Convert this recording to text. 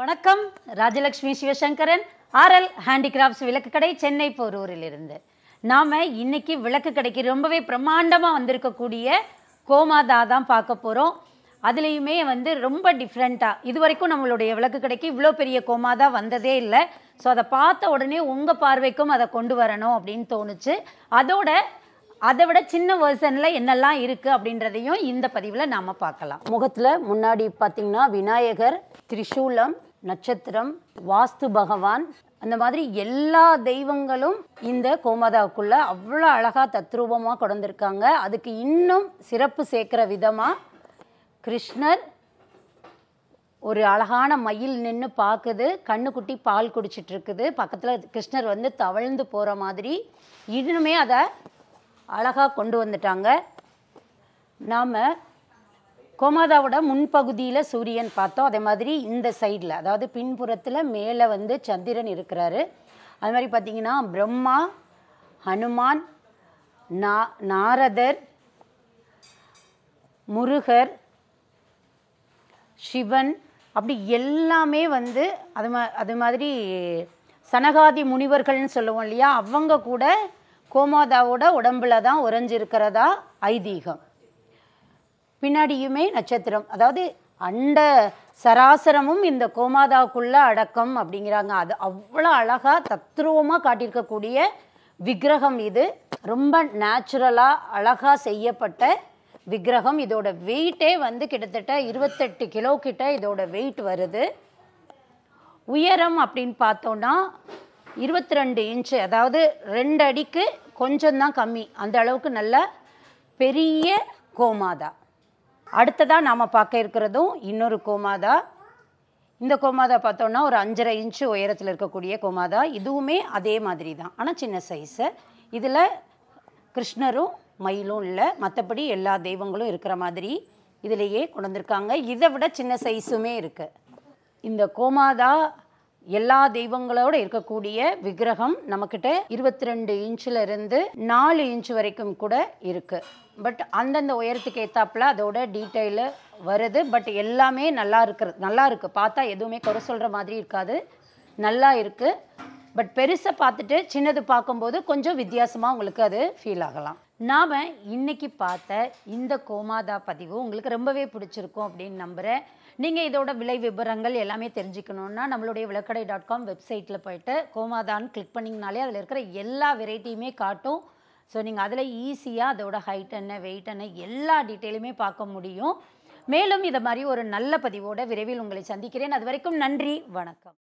வணக்கம் Rajalakshmi Sivasankaran RL handicrafts விளக்கு கடை சென்னை இருந்து நாம் இன்றைக்கி விளக்கு கடைக்கு ரொம்பவே பிரம்மாண்டமாக வந்திருக்கக்கூடிய கோமாதா தான் பார்க்க போகிறோம் அதுலேயுமே வந்து ரொம்ப டிஃப்ரெண்ட்டாக இது வரைக்கும் நம்மளுடைய விளக்கு கடைக்கு இவ்வளோ பெரிய கோமாதா வந்ததே இல்லை ஸோ அதை பார்த்த உடனே உங்கள் பார்வைக்கும் அதை கொண்டு வரணும் அப்படின்னு தோணுச்சு அதோட அதை விட சின்ன வருஷனில் என்னெல்லாம் இருக்குது அப்படின்றதையும் இந்த பதிவில் நாம் பார்க்கலாம் முகத்தில் முன்னாடி பார்த்திங்கன்னா விநாயகர் திரிசூலம் நட்சத்திரம் வாஸ்து பகவான் அந்த மாதிரி எல்லா தெய்வங்களும் இந்த கோமாதாவுக்குள்ள அவ்வளோ அழகாக தத்ரூபமாக கொண்டிருக்காங்க அதுக்கு இன்னும் சிறப்பு சேர்க்குற விதமாக கிருஷ்ணர் ஒரு அழகான மயில் நின்று பார்க்குது கண்ணுக்குட்டி பால் குடிச்சிட்டு இருக்குது பக்கத்தில் கிருஷ்ணர் வந்து தவழ்ந்து போகிற மாதிரி இன்னுமே அதை அழகாக கொண்டு வந்துட்டாங்க நாம் கோமாதாவோட முன்பகுதியில் சூரியன் பார்த்தோம் அதே மாதிரி இந்த சைடில் அதாவது பின்புறத்தில் மேலே வந்து சந்திரன் இருக்கிறாரு அது மாதிரி பார்த்தீங்கன்னா பிரம்மா ஹனுமான் நா நாரதர் முருகர் சிவன் அப்படி எல்லாமே வந்து அது மா அது மாதிரி சனகாதி முனிவர்கள்னு சொல்லுவோம் இல்லையா அவங்க கூட கோமாதாவோட உடம்பில் தான் உறைஞ்சிருக்கிறதா ஐதீகம் பின்னாடியுமே நட்சத்திரம் அதாவது அண்ட சராசரமும் இந்த கோமாதாவுக்குள்ள அடக்கம் அப்படிங்கிறாங்க அது அவ்வளோ அழகாக தத்ரூபமாக காட்டியிருக்கக்கூடிய விக்கிரகம் இது ரொம்ப நேச்சுரலாக அழகாக செய்யப்பட்ட விக்கிரகம் இதோட வெயிட்டே வந்து கிட்டத்தட்ட இருபத்தெட்டு கிலோ கிட்ட இதோட வெயிட் வருது உயரம் அப்படின்னு பார்த்தோன்னா இருபத்தி ரெண்டு இன்ச்சு அதாவது ரெண்டு அடிக்கு கொஞ்சம்தான் கம்மி அந்த அளவுக்கு நல்ல பெரிய கோமாதா அடுத்ததாக நாம் பார்க்க இருக்கிறதும் இன்னொரு கோமாதா இந்த கோமாதா பார்த்தோன்னா ஒரு அஞ்சரை இன்ச்சு உயரத்தில் இருக்கக்கூடிய கோமாதா இதுவுமே அதே மாதிரி தான் ஆனால் சின்ன சைஸு இதில் கிருஷ்ணரும் மயிலும் இல்லை மற்றபடி எல்லா தெய்வங்களும் இருக்கிற மாதிரி இதிலேயே கொண்டிருக்காங்க இதை விட சின்ன சைஸுமே இருக்குது இந்த கோமாதா எல்லா தெய்வங்களோட இருக்கக்கூடிய விக்கிரகம் நம்மக்கிட்ட இருபத்தி ரெண்டு இன்ச்சில் இருந்து நாலு இன்ச் வரைக்கும் கூட இருக்கு பட் அந்தந்த உயரத்துக்கு ஏற்றாப்புல அதோட டீட்டெயிலு வருது பட் எல்லாமே நல்லா இருக்கிறது நல்லா இருக்குது பார்த்தா எதுவுமே குறை சொல்கிற மாதிரி இருக்காது நல்லா இருக்குது பட் பெருசை பார்த்துட்டு சின்னது பார்க்கும்போது கொஞ்சம் வித்தியாசமாக உங்களுக்கு அது ஃபீல் ஆகலாம் நாம் இன்றைக்கி பார்த்த இந்த கோமாதா பதிவு உங்களுக்கு ரொம்பவே பிடிச்சிருக்கும் அப்படின்னு நம்புகிறேன் நீங்கள் இதோட விலை விவரங்கள் எல்லாமே தெரிஞ்சுக்கணுன்னா நம்மளுடைய விளக்கடை டாட் காம் வெப்சைட்டில் போயிட்டு கோமாதான் கிளிக் பண்ணிங்கனாலே அதில் இருக்கிற எல்லா வெரைட்டியுமே காட்டும் ஸோ நீங்கள் அதில் ஈஸியாக அதோட ஹைட் என்ன வெயிட் என்ன எல்லா டீட்டெயிலுமே பார்க்க முடியும் மேலும் இதை மாதிரி ஒரு நல்ல பதிவோட விரைவில் உங்களை சந்திக்கிறேன் அது வரைக்கும் நன்றி வணக்கம்